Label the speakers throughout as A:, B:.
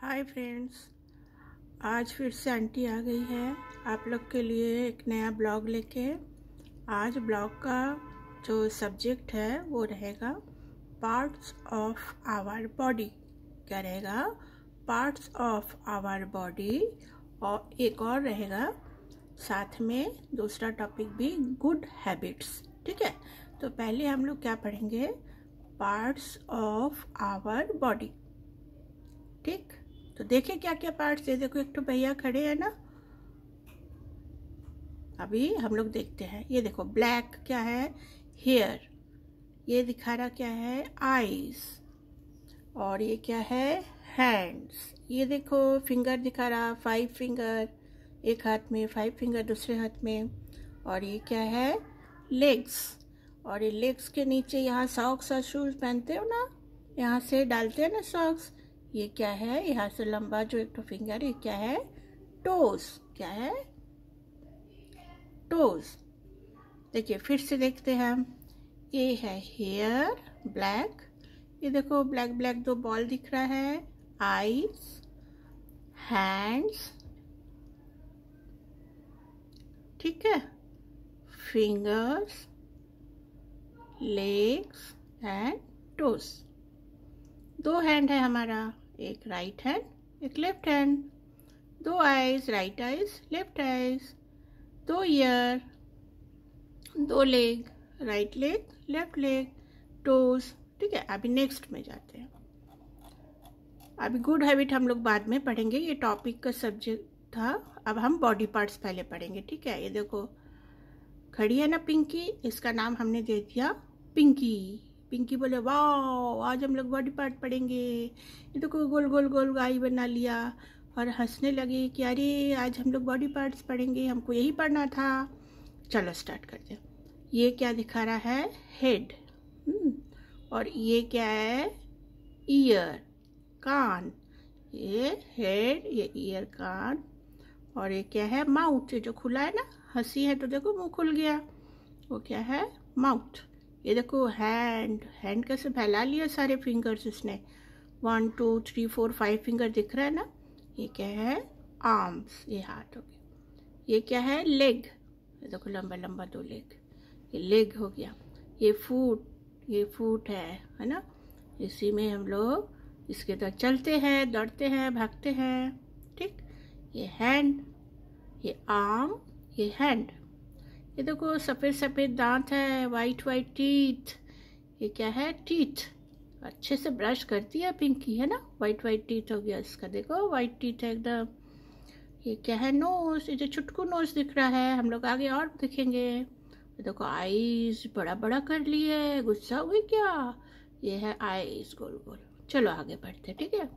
A: Hi friends आज फिर से आंटी आ गई है आप लोग के लिए एक नया ब्लॉग लेके आज ब्लॉग का जो सब्जेक्ट है वो रहेगा पार्ट्स ऑफ आवर बॉडी क्या रहेगा पार्ट्स ऑफ आवर बॉडी और एक और रहेगा साथ में दूसरा टॉपिक भी गुड हैबिट्स ठीक है तो पहले हम लोग क्या पढ़ेंगे पार्ट्स ऑफ आवर बॉडी ठीक तो देखे क्या क्या पार्ट्स है देखो एक तो भैया खड़े हैं ना अभी हम लोग देखते हैं ये देखो ब्लैक क्या है हेयर ये दिखा रहा क्या है आईज और ये क्या है हैंड्स ये देखो फिंगर दिखा रहा फाइव फिंगर एक हाथ में फाइव फिंगर दूसरे हाथ में और ये क्या है लेग्स और ये लेग्स के नीचे यहाँ सॉक्स और शूज़ पहनते हो ना यहाँ से डालते हैं ना सॉक्स ये क्या है यहाँ से लंबा जो एक तो फिंगर ये क्या है टोज क्या है टोज देखिए फिर से देखते हैं हम ये है हेयर ब्लैक ये देखो ब्लैक ब्लैक दो बॉल दिख रहा है आईज हैंड्स ठीक है फिंगर्स लेग्स एंड टोस दो हैंड है हमारा एक राइट हैंड एक लेफ्ट हैंड दो eyes right eyes left eyes दो ईयर दो leg right leg left leg toes ठीक है अभी नेक्स्ट में जाते हैं अभी गुड हैबिट हम लोग बाद में पढ़ेंगे ये टॉपिक का सब्जेक्ट था अब हम बॉडी पार्ट्स पहले पढ़ेंगे ठीक है ये देखो खड़ी है ना पिंकी इसका नाम हमने दे दिया पिंकी पिंकी बोले वाह आज हम लोग बॉडी पार्ट पढ़ेंगे ये तो कोई गोल गोल गोल गाय बना लिया और हंसने लगे कि अरे आज हम लोग बॉडी पार्ट्स पढ़ेंगे हमको यही पढ़ना था चलो स्टार्ट कर दे ये क्या दिखा रहा है हेड हम्म। और ये क्या है ईयर कान ये हेड ये ईयर कान और ये क्या है माउथ जो खुला है ना हंसी है तो देखो मुंह खुल गया वो क्या है माउथ ये देखो हैंड हैंड कैसे फैला लिया सारे फिंगर्स इसने one two three four five finger दिख रहा है ना ये क्या है आर्म्स ये हाथ हो गया ये क्या है लेग ये देखो लंबा लंबा दो लेग ये लेग हो गया ये फूट ये फूट है है ना इसी में हम लोग इसके तरह चलते हैं दौड़ते हैं भागते हैं ठीक ये हैंड ये आर्म ये हैंड ये देखो सफ़ेद सफ़ेद दांत है वाइट वाइट टीथ ये क्या है टीथ अच्छे से ब्रश करती है पिंकी है ना वाइट वाइट टीथ हो गया इसका देखो वाइट टीथ है एकदम ये क्या है नोज ये जो छुटकू नोज दिख रहा है हम लोग आगे और दिखेंगे ये देखो आईज बड़ा बड़ा कर लिए गुस्सा हुई क्या ये है आईज गोल गोल चलो आगे बढ़ते ठीक है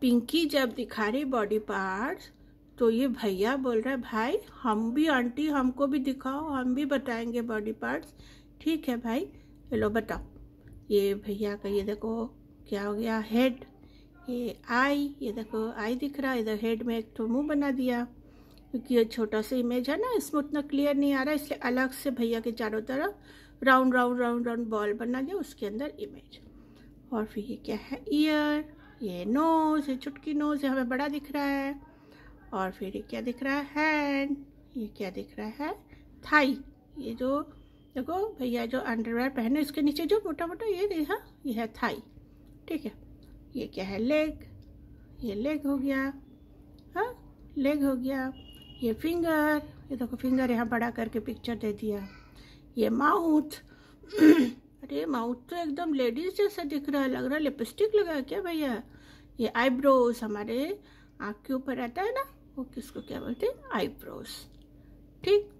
A: पिंकी जब दिखा रही बॉडी पार्ट्स तो ये भैया बोल रहा है भाई हम भी आंटी हमको भी दिखाओ हम भी बताएंगे बॉडी पार्ट्स ठीक है भाई चलो बताओ ये भैया का ये देखो क्या हो गया हेड ये आई ये देखो आई दिख रहा है इधर हेड में एक तो मुंह बना दिया क्योंकि ये छोटा सा इमेज है ना इसमें उतना क्लियर नहीं आ रहा इसलिए अलग से भैया के चारों तरफ round round round round ball बना दिया उसके अंदर इमेज और फिर ये क्या है ईयर ये नोज ये चुटकी नोज हमें बड़ा दिख रहा है और फिर ये क्या दिख रहा है हैंड ये क्या दिख रहा है थाई ये जो देखो भैया जो अंडरवेयर पहने उसके नीचे जो मोटा मोटा ये देखा हाँ, ये है थाई ठीक है ये क्या है लेग ये लेग हो गया हाँ लेग हो गया ये फिंगर ये देखो फिंगर यहाँ बड़ा करके पिक्चर दे दिया ये माउथ अरे माउथ तो एकदम लेडीज जैसा दिख रहा है लग रहा है लिपस्टिक लगा क्या भैया ये आईब्रोज हमारे आँख के ऊपर आता है ना वो किसको क्या बोलते हैं आईब्रोज ठीक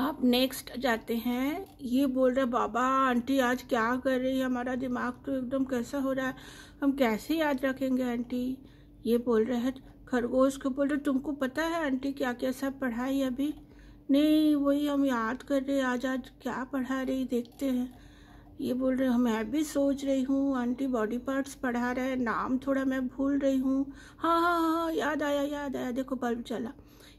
A: आप नेक्स्ट जाते हैं ये बोल रहे बाबा आंटी आज क्या कर रही है हमारा दिमाग तो एकदम कैसा हो रहा है हम कैसे याद रखेंगे आंटी ये बोल रहे हैं खरगोश को बोल रहे तुमको पता है आंटी क्या क्या सब पढ़ाई अभी नहीं वही हम याद कर रहे आज आज क्या पढ़ा रही देखते हैं ये बोल रहे हो मैं भी सोच रही हूँ आंटी बॉडी पार्ट्स पढ़ा रहे नाम थोड़ा मैं भूल रही हूँ हाँ हाँ हाँ, हाँ याद आया याद आया देखो बल्ब चला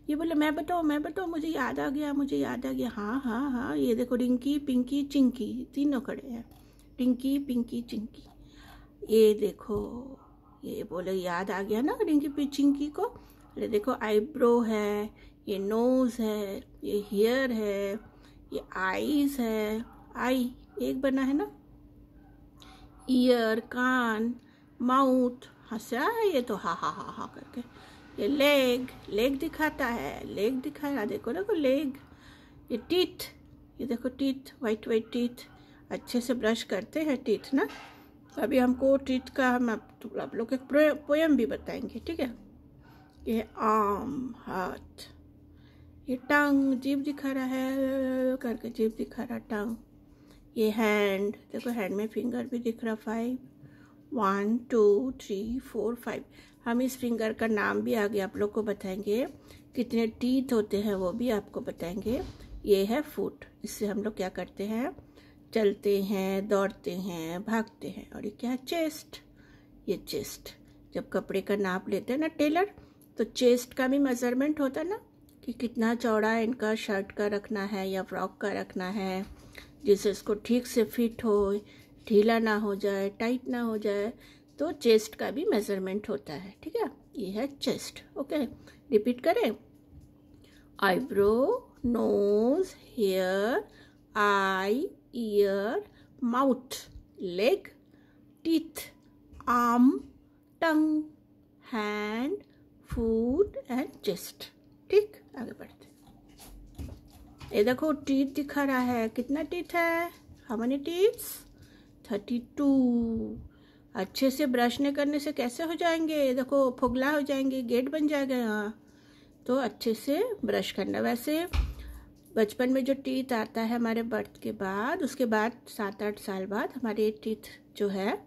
A: ये बोले मैं बताओ मैं बताओ मुझे याद आ गया मुझे याद आ गया हाँ हाँ हाँ ये देखो रिंकी पिंकी चिंकी तीनों खड़े हैं रिंकी पिंकी चिंकी ये देखो ये बोले याद आ गया ना रिंकी चिंकी को अरे देखो आईब्रो है ये नोज़ है ये हेयर है ये आईज है आई एक बना है ना ईयर कान माउथ हंसा है ये तो हा हा हा हा करके ये लेग लेग दिखाता है लेग दिखा रहा देखो देखो लेग ये टीथ ये देखो टीथ वाइट वाइट टीथ अच्छे से ब्रश करते हैं टीथ ना तो अभी हमको टीथ का हम तो आप लोग एक पोएम भी बताएंगे ठीक है ये आम हाथ ये टंग जीभ दिखा रहा है करके जीभ दिखा रहा टंग ये हैंड देखो हैंड में फिंगर भी दिख रहा five one two three four five हम इस फिंगर का नाम भी आगे आप लोग को बताएंगे कितने टीथ होते हैं वो भी आपको बताएंगे ये है फुट इससे हम लोग क्या करते हैं चलते हैं दौड़ते हैं भागते हैं और ये क्या है चेस्ट ये चेस्ट जब कपड़े का नाप लेते हैं ना टेलर तो चेस्ट का भी मेज़रमेंट होता है ना कि कितना चौड़ा इनका शर्ट का रखना है या फ्रॉक का रखना है जिससे इसको ठीक से फिट हो ढीला ना हो जाए टाइट ना हो जाए तो चेस्ट का भी मेजरमेंट होता है ठीक है ये है चेस्ट ओके रिपीट करें eyebrow nose hair eye ear mouth leg teeth arm tongue hand food and chest ठीक आगे बढ़ते ये देखो टीट दिखा रहा है कितना टीट है how many teeths thirty two अच्छे से ब्रश नहीं करने से कैसे हो जाएंगे देखो फुगला हो जाएंगे गेट बन जाएगा यहाँ तो अच्छे से ब्रश करना वैसे बचपन में जो टीथ आता है हमारे बर्थ के बाद उसके बाद सात आठ साल बाद हमारे टीथ जो है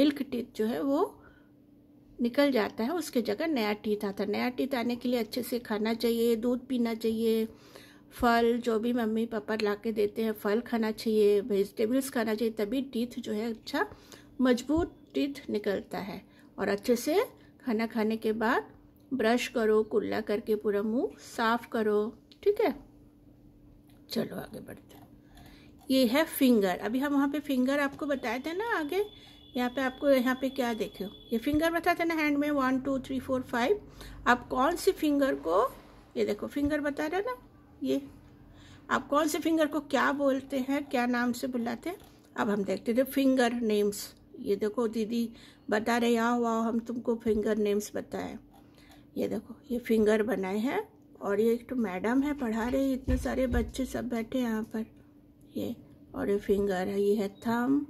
A: मिल्क टीथ जो है वो निकल जाता है उसके जगह नया टीथ आता है नया टीथ आने के लिए अच्छे से खाना चाहिए दूध पीना चाहिए फल जो भी मम्मी पापा ला के देते हैं फल खाना चाहिए वेजिटेबल्स खाना चाहिए तभी टीथ जो है अच्छा मजबूत टीथ निकलता है और अच्छे से खाना खाने के बाद ब्रश करो कुल्ला करके पूरा मुंह साफ करो ठीक है चलो आगे बढ़ते हैं ये है फिंगर अभी हम वहाँ पे फिंगर आपको बताए थे ना आगे यहाँ पे आपको यहाँ पे क्या देखे हो ये फिंगर बताते ना हैंड में one two three four five आप कौन सी फिंगर को ये देखो फिंगर बता रहे ना ये आप कौन से फिंगर को क्या बोलते हैं क्या नाम से बुलाते हैं अब हम देखते थे फिंगर नेम्स ये देखो दीदी बता रहे आओ आओ हम तुमको फिंगर नेम्स बताएं ये देखो ये फिंगर बनाए हैं और ये एक तो मैडम है पढ़ा रही इतने सारे बच्चे सब बैठे यहाँ पर ये और ये फिंगर है ये है थम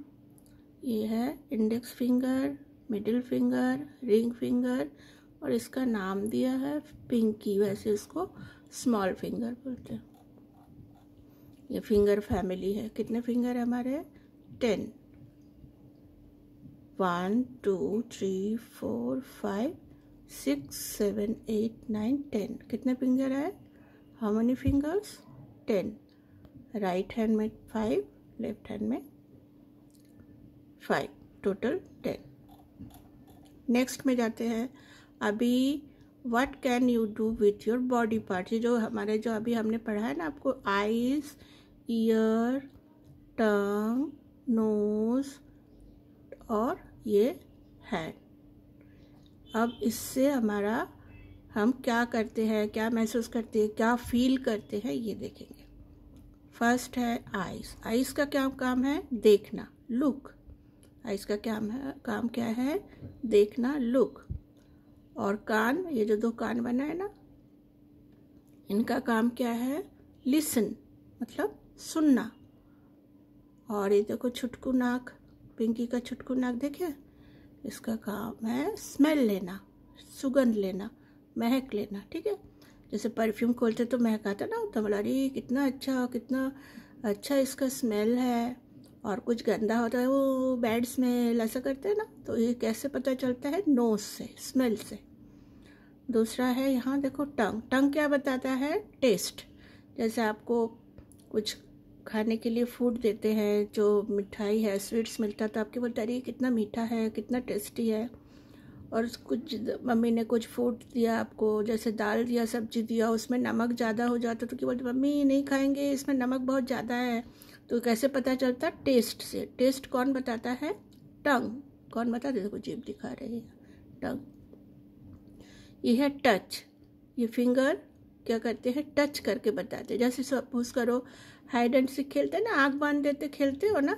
A: ये है index finger middle finger ring finger और इसका नाम दिया है पिंकी वैसे इसको स्मॉल फिंगर बोलते हैं ये फिंगर फैमिली है कितने फिंगर है हमारे ten one two three four five six seven eight nine ten कितने फिंगर है how many fingers ten right hand में फाइव लेफ्ट हैंड में फाइव टोटल टेन नेक्स्ट में जाते हैं अभी what can you do with your body ये जो हमारे जो अभी हमने पढ़ा है ना आपको आईज ईयर टंग नोज और ये है अब इससे हमारा हम क्या करते हैं क्या महसूस करते हैं क्या फील करते हैं ये देखेंगे फर्स्ट है आइस आइस का क्या काम है देखना लुक आइस का क्या है काम क्या है देखना लुक और कान ये जो दो कान बना है ना इनका काम क्या है लिसन मतलब सुनना और ये देखो छुटकू नाक पिंकी का छुटकू नाक देखे इसका काम है स्मेल लेना सुगंध लेना महक लेना ठीक है जैसे परफ्यूम खोलते तो महक आता ना तो बोला अरे कितना अच्छा कितना अच्छा इसका स्मेल है और कुछ गंदा होता है वो बैड स्मेल ऐसा करते हैं ना तो ये कैसे पता चलता है नोज से स्मेल से दूसरा है यहाँ देखो टंग टंग क्या बताता है टेस्ट जैसे आपको कुछ खाने के लिए फूड देते हैं जो मिठाई है स्वीट्स मिलता तो आपके बोलता अरे कितना मीठा है कितना टेस्टी है और कुछ मम्मी ने कुछ फूड दिया आपको जैसे दाल दिया सब्जी दिया उसमें नमक ज़्यादा हो जाता तो क्या बोलते मम्मी नहीं खाएंगे इसमें नमक बहुत ज़्यादा है तो कैसे पता चलता टेस्ट से टेस्ट कौन बताता है टंग कौन बता दे देखो जीप दिखा रही है टंग ये है टच ये फिंगर क्या करते हैं टच करके बताते हैं जैसे सपोज करो हाइड एंड सीख खेलते ना आँख बांध देते खेलते हो ना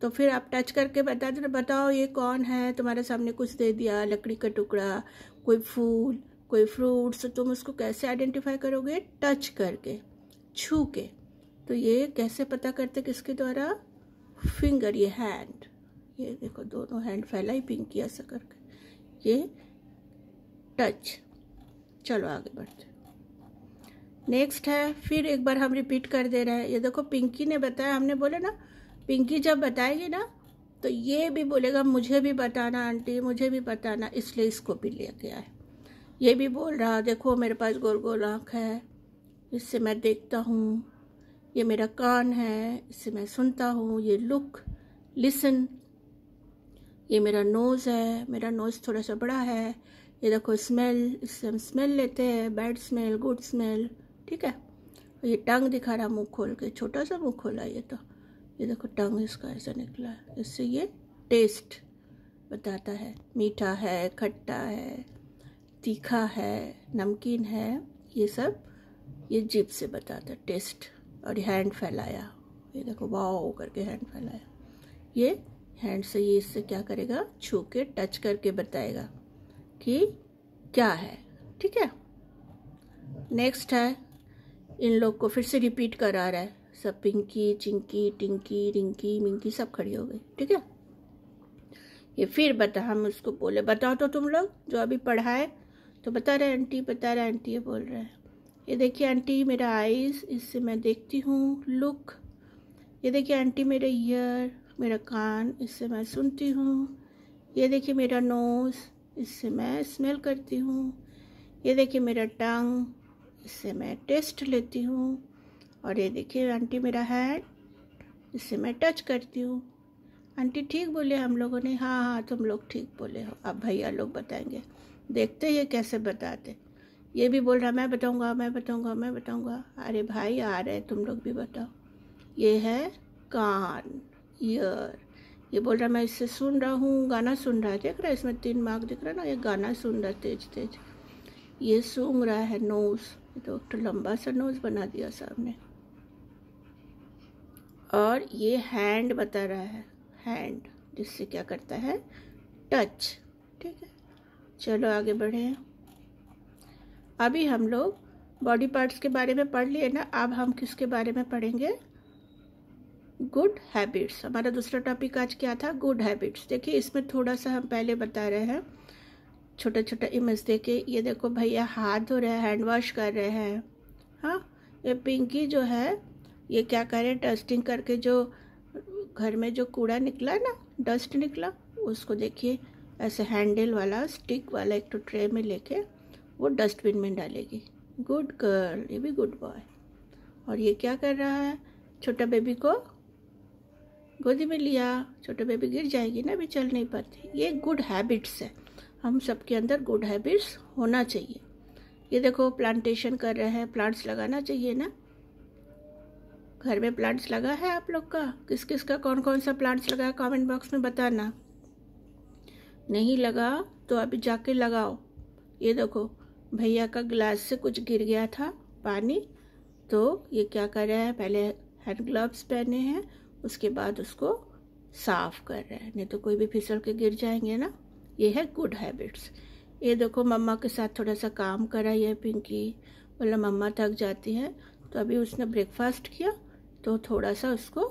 A: तो फिर आप टच करके बताते ना बताओ ये कौन है तुम्हारे सामने कुछ दे दिया लकड़ी का टुकड़ा कोई फूल कोई फ्रूट्स तो तुम उसको कैसे आइडेंटिफाई करोगे टच करके छू के तो ये कैसे पता करते किसके द्वारा फिंगर ये हैंड ये देखो दोनों हैंड फैलाई पिंकी ऐसा करके ये टच चलो आगे बढ़ते नेक्स्ट है फिर एक बार हम रिपीट कर दे रहे हैं ये देखो पिंकी ने बताया हमने बोला ना पिंकी जब बताएगी ना तो ये भी बोलेगा मुझे भी बताना आंटी मुझे भी बताना इसलिए इसको भी लिया गया है ये भी बोल रहा देखो मेरे पास गोल गोल आँख है इससे मैं देखता हूँ ये मेरा कान है इससे मैं सुनता हूँ ये लुक लिसन ये मेरा नोज़ है मेरा नोज़ थोड़ा सा बड़ा है ये देखो स्मेल इससे हम स्मेल लेते हैं बैड स्मेल गुड स्मेल ठीक है ये टंग दिखा रहा मुंह खोल के छोटा सा मुंह खोला ये तो ये देखो टंग इसका ऐसा निकला इससे ये टेस्ट बताता है मीठा है खट्टा है तीखा है नमकीन है ये सब ये जीप से बताता है टेस्ट और हैंड फैलाया ये देखो वाओ करके हैंड फैलाया ये हैंड से ये इससे क्या करेगा छू के टच करके बताएगा कि क्या है ठीक है नेक्स्ट है इन लोग को फिर से रिपीट करा रहा है सब पिंकी चिंकी टिंकी रिंकी मिंकी सब खड़ी हो गई ठीक है ये फिर बता हम उसको बोले बताओ तो तुम लोग जो अभी पढ़ाए तो बता रहे आंटी बता रहे आंटी ये बोल रहे हैं ये देखिए आंटी मेरा आइज इससे मैं देखती हूँ लुक ये देखिए आंटी मेरा ईयर मेरा कान इससे मैं सुनती हूँ ये देखिए मेरा नोज़ इससे मैं स्मेल करती हूँ ये देखिए मेरा टंग इससे मैं टेस्ट लेती हूँ और ये देखिए आंटी मेरा हैंड इससे मैं टच करती हूँ आंटी ठीक बोले हम लोगों ने हाँ हाँ तुम लोग ठीक बोले हो अब भैया लोग बताएंगे देखते ये कैसे बताते ये भी बोल रहा मैं बताऊँगा मैं बताऊँगा मैं बताऊँगा अरे भाई आ रहे तुम लोग भी बताओ ये है कान ईयर ये बोल रहा मैं इससे सुन रहा हूँ गाना सुन रहा है देख रहा है इसमें तीन मार्क दिख रहा है ना ये गाना सुन रहा है तेज तेज ये सूंघ रहा है नोज तो, तो लंबा सा नोज बना दिया सामने और ये हैंड बता रहा है हैंड जिससे क्या करता है टच ठीक है चलो आगे बढ़े अभी हम लोग बॉडी पार्ट्स के बारे में पढ़ लिए ना अब हम किसके बारे में पढ़ेंगे गुड हैबिट्स हमारा दूसरा टॉपिक आज क्या था गुड हैबिट्स देखिए इसमें थोड़ा सा हम पहले बता रहे हैं छोटा छोटा इमेज देखे ये देखो भैया हाथ धो रहे हैं हैंड वॉश कर रहे हैं हाँ ये पिंकी जो है ये क्या करें डस्टिंग करके जो घर में जो कूड़ा निकला ना डस्ट निकला उसको देखिए ऐसे हैंडल वाला स्टिक वाला एक तो ट्रे में लेके वो डस्टबिन में डालेगी गुड गर्ल ये भी गुड बॉय और ये क्या कर रहा है छोटा बेबी को गोदी में लिया छोटे बेबी गिर जाएगी ना भी चल नहीं पाती ये गुड हैबिट्स है हम सबके अंदर गुड हैबिट्स होना चाहिए ये देखो प्लांटेशन कर रहे हैं प्लांट्स लगाना चाहिए ना घर में प्लांट्स लगा है आप लोग का किस किस का कौन कौन सा प्लांट्स लगा है कमेंट बॉक्स में बताना नहीं लगा तो अभी जाके लगाओ ये देखो भैया का ग्लास से कुछ गिर गया था पानी तो ये क्या कर रहा है पहले हैंड ग्लव्स पहने हैं उसके बाद उसको साफ कर रहे हैं नहीं तो कोई भी फिसल के गिर जाएंगे ना ये है गुड हैबिट्स ये देखो मम्मा के साथ थोड़ा सा काम करा ये पिंकी बोला मम्मा थक जाती है तो अभी उसने ब्रेकफास्ट किया तो थोड़ा सा उसको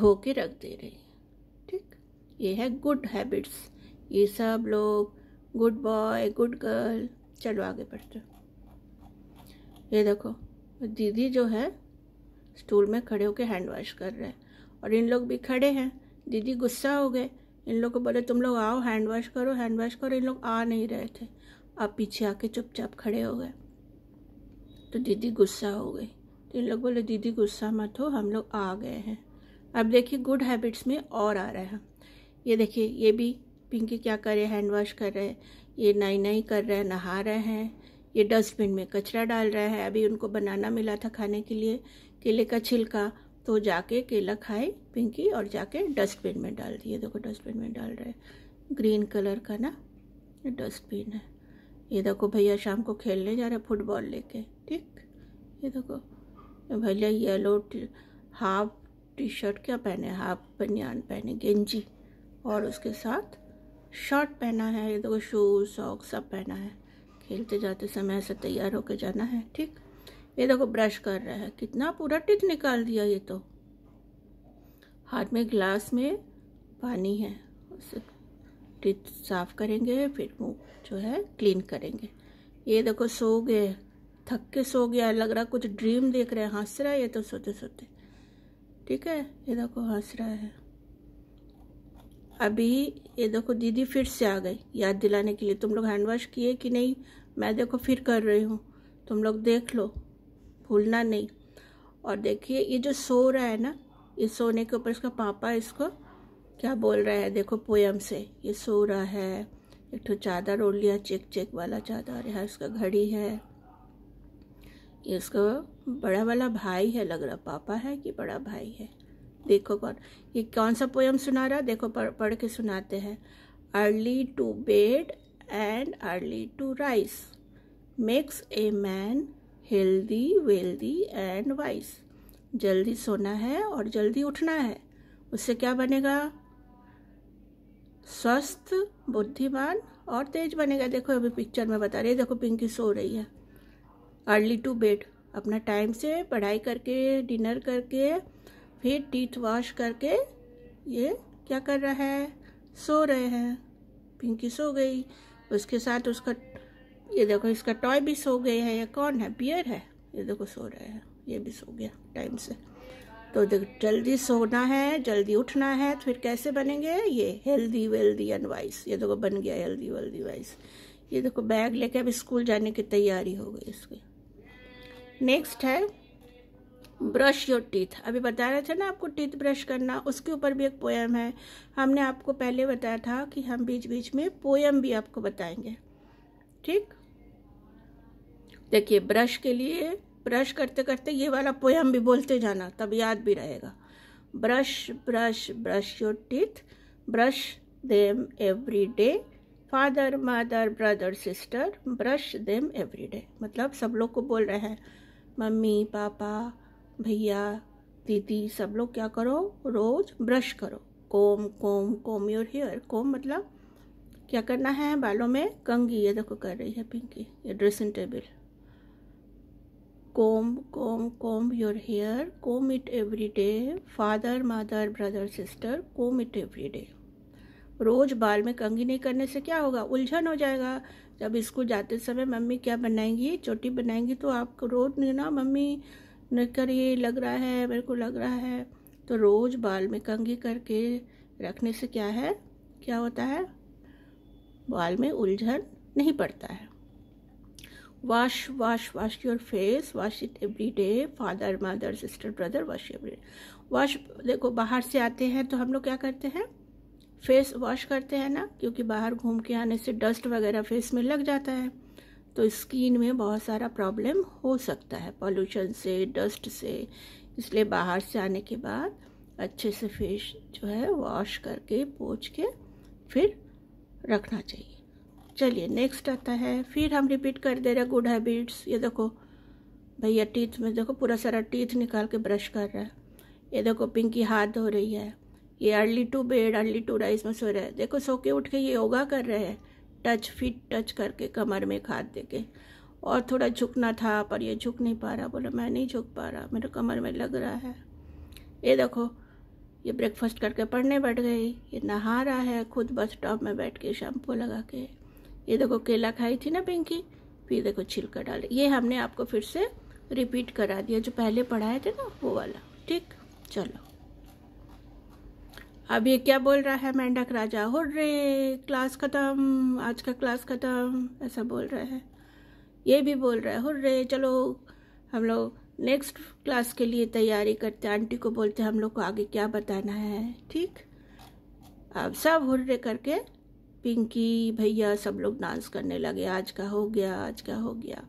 A: धो के रख दे रही है ठीक ये है गुड हैबिट्स ये सब लोग गुड बॉय गुड गर्ल चलो आगे बढ़ते ये देखो दीदी जो है स्टूल में खड़े होकर हैंड वॉश कर रहे हैं और इन लोग भी खड़े हैं दीदी गुस्सा हो गए इन लोग को बोले तुम लोग आओ हैंड वॉश करो हैंड वॉश करो इन लोग आ नहीं रहे थे आप पीछे आके चुपचाप खड़े हो गए तो दीदी गुस्सा हो गई तो इन लोग बोले दीदी गुस्सा मत हो हम लोग आ गए हैं अब देखिए गुड हैबिट्स में और आ रहा है ये देखिए ये भी पिंकी क्या कर रहे हैंड वॉश कर रहे ये नई नई कर रहे हैं नहा रहे हैं ये डस्टबिन में कचरा डाल रहे हैं अभी उनको बनाना मिला था खाने के लिए केले का छिलका तो जाके केला खाए पिंकी और जाके डस्टबिन में डाल दिए देखो डस्टबिन में डाल रहे ग्रीन कलर का ना डस्टबिन है ये देखो भैया शाम को खेलने जा रहे फुटबॉल लेके ठीक ये देखो भैया येलो हाफ टी शर्ट क्या पहने हाफ बनियान पहने गेंजी और उसके साथ शर्ट पहना है ये देखो शूज सॉक्स सब पहना है खेलते जाते समय ऐसे तैयार होकर जाना है ठीक ये देखो ब्रश कर रहा है कितना पूरा टिक निकाल दिया ये तो हाथ में ग्लास में पानी है उससे टिक साफ करेंगे फिर मुँह जो है क्लीन करेंगे ये देखो सो गए थक के सो गया लग रहा कुछ ड्रीम देख रहे हैं हंस रहा है ये तो सोते सोते ठीक है ये देखो हंस रहा है अभी ये देखो दीदी फिर से आ गई याद दिलाने के लिए तुम लोग हैंड वॉश किए कि नहीं मैं देखो फिर कर रही हूँ तुम लोग देख लो भूलना नहीं और देखिए ये जो सो रहा है ना ये सोने के ऊपर इसका पापा इसको क्या बोल रहा है देखो पोयम से ये सो रहा है एक तो चादर ओढ़ लिया चेक चेक वाला चादर यहाँ इसका घड़ी है ये उसका बड़ा वाला भाई है लग रहा पापा है कि बड़ा भाई है देखो कौन ये कौन सा पोयम सुना रहा देखो पढ़ पढ़ के सुनाते हैं early to bed and early to rise makes a man healthy wealthy and wise जल्दी सोना है और जल्दी उठना है उससे क्या बनेगा स्वस्थ बुद्धिमान और तेज बनेगा देखो अभी पिक्चर में बता रही है देखो पिंकी सो रही है अर्ली टू बेड अपना टाइम से पढ़ाई करके डिनर करके फिर टीथ वॉश करके ये क्या कर रहा है सो रहे हैं पिंकी सो गई उसके साथ उसका ये देखो इसका टॉय भी सो गया है ये कौन है बियर है ये देखो सो रहा है ये भी सो गया टाइम से तो देखो जल्दी सोना है जल्दी उठना है तो फिर कैसे बनेंगे ये हेल्दी वेल्दी एंड वाइस ये देखो बन गया हेल्दी वेल्दी वाइस ये देखो बैग लेके अब स्कूल जाने की तैयारी हो गई इसकी नेक्स्ट है ब्रश योर टीथ अभी बता रहे था ना आपको टीथ ब्रश करना उसके ऊपर भी एक पोएम है हमने आपको पहले बताया था कि हम बीच बीच में पोएम भी आपको बताएंगे ठीक देखिए ब्रश के लिए ब्रश करते करते ये वाला पोयम भी बोलते जाना तब याद भी रहेगा brush brush brush your teeth brush them every day father mother brother sister brush them every day मतलब सब लोग को बोल रहे हैं मम्मी पापा भैया दीदी सब लोग क्या करो रोज ब्रश करो कोम कोम कोम योर हेयर कोम मतलब क्या करना है बालों में कंगी ये देखो कर रही है पिंकी ये dressing table comb comb comb your hair comb it every day father mother brother sister comb it every day रोज बाल में कंघी नहीं करने से क्या होगा उलझन हो जाएगा जब स्कूल जाते समय मम्मी क्या बनाएंगी चोटी बनाएंगी तो आप रोज ना मम्मी न करिए लग रहा है मेरे को लग रहा है तो रोज बाल में कंघी करके रखने से क्या है क्या होता है बाल में उलझन नहीं पड़ता है wash wash wash your face wash it every day father mother sister brother wash every day wash देखो बाहर से आते हैं तो हम लोग क्या करते हैं फेस वॉश करते हैं ना क्योंकि बाहर घूम के आने से डस्ट वगैरह फेस में लग जाता है तो स्किन में बहुत सारा प्रॉब्लम हो सकता है पॉल्यूशन से डस्ट से इसलिए बाहर से आने के बाद अच्छे से फेस जो है वॉश करके पोछ के फिर रखना चाहिए चलिए नेक्स्ट आता है फिर हम रिपीट कर दे रहे गुड हैबिट्स ये देखो भैया टीथ में देखो पूरा सारा टीथ निकाल के ब्रश कर रहा है ये देखो पिंकी हाथ धो रही है ये early to bed early to rise में सो रहा है देखो सो के उठ के ये योगा कर रहे हैं टच फिट टच करके कमर में खाद दे के और थोड़ा झुकना था पर ये झुक नहीं पा रहा बोला मैं नहीं झुक पा रहा मेरे कमर में लग रहा है ये देखो ये ब्रेकफास्ट करके पढ़ने बैठ गई ये नहा रहा है खुद बस स्टॉप में बैठ के शैम्पू लगा के ये देखो केला खाई थी ना पिंकी फिर देखो छिलका डाल ये हमने आपको फिर से रिपीट करा दिया जो पहले पढ़ाए थे ना वो वाला ठीक चलो अब ये क्या बोल रहा है मेंढक राजा हो रे क्लास ख़त्म आज का क्लास ख़त्म ऐसा बोल रहा है ये भी बोल रहा है हो रे चलो हम लोग नेक्स्ट क्लास के लिए तैयारी करते आंटी को बोलते हम लोग को आगे क्या बताना है ठीक अब सब हुर्रे करके पिंकी भैया सब लोग डांस करने लगे आज का हो गया आज का हो गया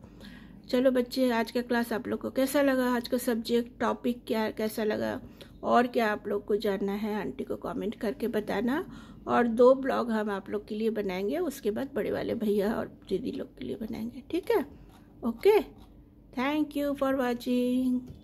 A: चलो बच्चे आज का क्लास आप लोग को कैसा लगा आज का सब्जेक्ट टॉपिक क्या कैसा लगा और क्या आप लोग को जानना है आंटी को कमेंट करके बताना और दो ब्लॉग हम आप लोग के लिए बनाएंगे उसके बाद बड़े वाले भैया और दीदी लोग के लिए बनाएंगे ठीक है okay thank you for watching